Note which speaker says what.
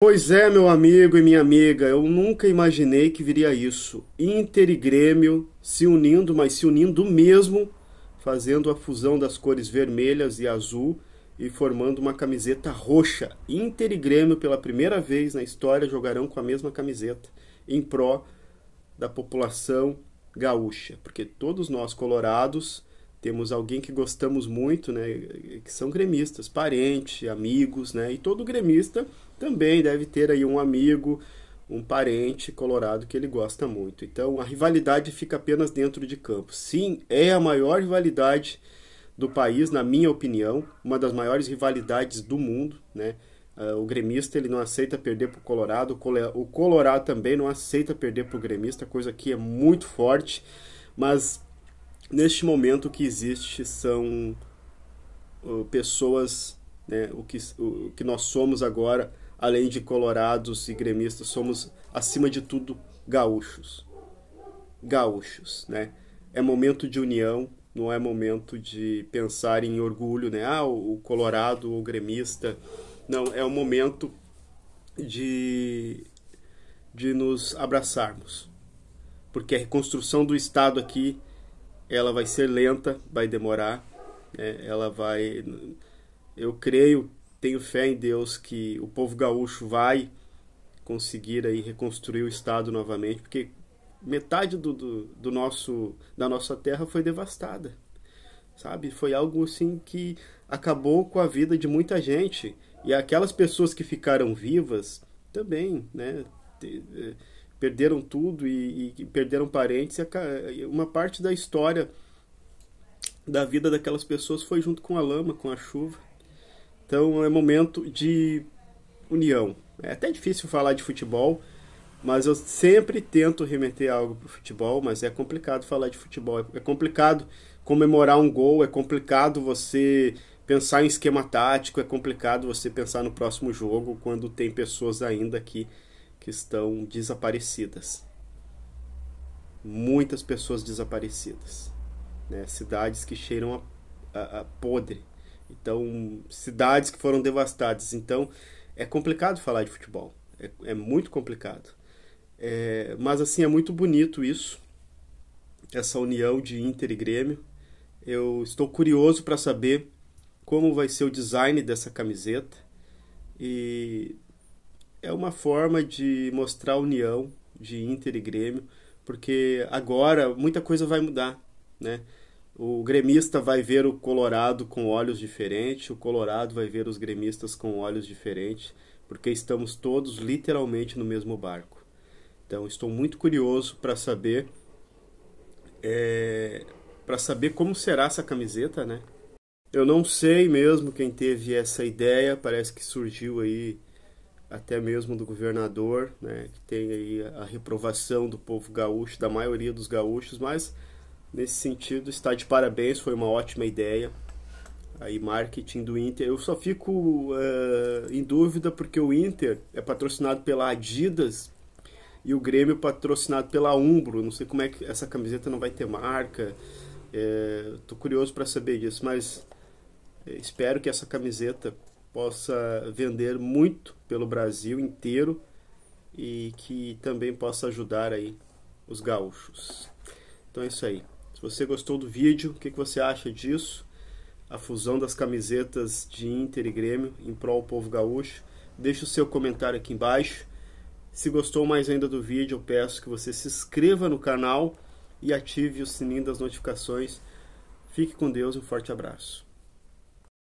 Speaker 1: Pois é, meu amigo e minha amiga, eu nunca imaginei que viria isso. Inter e Grêmio se unindo, mas se unindo mesmo, fazendo a fusão das cores vermelhas e azul e formando uma camiseta roxa. Inter e Grêmio, pela primeira vez na história, jogarão com a mesma camiseta, em pró da população gaúcha, porque todos nós colorados temos alguém que gostamos muito, né, que são gremistas, parente, amigos, né, e todo gremista também deve ter aí um amigo, um parente colorado que ele gosta muito. Então a rivalidade fica apenas dentro de campo. Sim, é a maior rivalidade do país, na minha opinião, uma das maiores rivalidades do mundo, né? Ah, o gremista ele não aceita perder para o Colorado, o Colorado também não aceita perder para o gremista, coisa que é muito forte, mas neste momento o que existe são uh, pessoas, né, o, que, o, que nós somos agora, além de colorados e gremistas, somos, acima de tudo, gaúchos. Gaúchos, né? É momento de união, não é momento de pensar em orgulho, né? Ah, o colorado ou gremista. Não, é o momento de, de nos abraçarmos. Porque a reconstrução do Estado aqui ela vai ser lenta, vai demorar, né? ela vai. Eu creio, tenho fé em Deus que o povo gaúcho vai conseguir aí reconstruir o estado novamente, porque metade do, do, do nosso da nossa terra foi devastada, sabe? Foi algo assim que acabou com a vida de muita gente e aquelas pessoas que ficaram vivas também, né? Eh, perderam tudo e, e perderam parentes. E uma parte da história da vida daquelas pessoas foi junto com a lama, com a chuva. Então é momento de união. É até difícil falar de futebol, mas eu sempre tento remeter algo para o futebol, mas é complicado falar de futebol. É, é complicado comemorar um gol, é complicado você pensar em esquema tático, é complicado você pensar no próximo jogo quando tem pessoas ainda que que estão desaparecidas. Muitas pessoas desaparecidas. Né? Cidades que cheiram a, a, a podre. Então, cidades que foram devastadas. Então, é complicado falar de futebol. É, é muito complicado. É, mas, assim, é muito bonito isso. Essa união de Inter e Grêmio. Eu estou curioso para saber como vai ser o design dessa camiseta. E uma forma de mostrar a união de Inter e Grêmio, porque agora muita coisa vai mudar, né? O gremista vai ver o Colorado com olhos diferentes, o Colorado vai ver os gremistas com olhos diferentes, porque estamos todos literalmente no mesmo barco. Então, estou muito curioso para saber é, para saber como será essa camiseta, né? Eu não sei mesmo quem teve essa ideia, parece que surgiu aí até mesmo do governador, né, que tem aí a reprovação do povo gaúcho, da maioria dos gaúchos, mas nesse sentido está de parabéns, foi uma ótima ideia. Aí marketing do Inter, eu só fico uh, em dúvida porque o Inter é patrocinado pela Adidas e o Grêmio é patrocinado pela Umbro. Não sei como é que essa camiseta não vai ter marca. É, curioso para saber disso, mas espero que essa camiseta possa vender muito pelo Brasil inteiro e que também possa ajudar aí os gaúchos. Então é isso aí. Se você gostou do vídeo, o que, você acha disso? A fusão das camisetas de Inter e Grêmio em prol do povo gaúcho. Deixe o seu comentário aqui embaixo. Se gostou mais ainda do vídeo, eu peço que você se inscreva no canal e ative o sininho das notificações. Fique com Deus, e um forte abraço.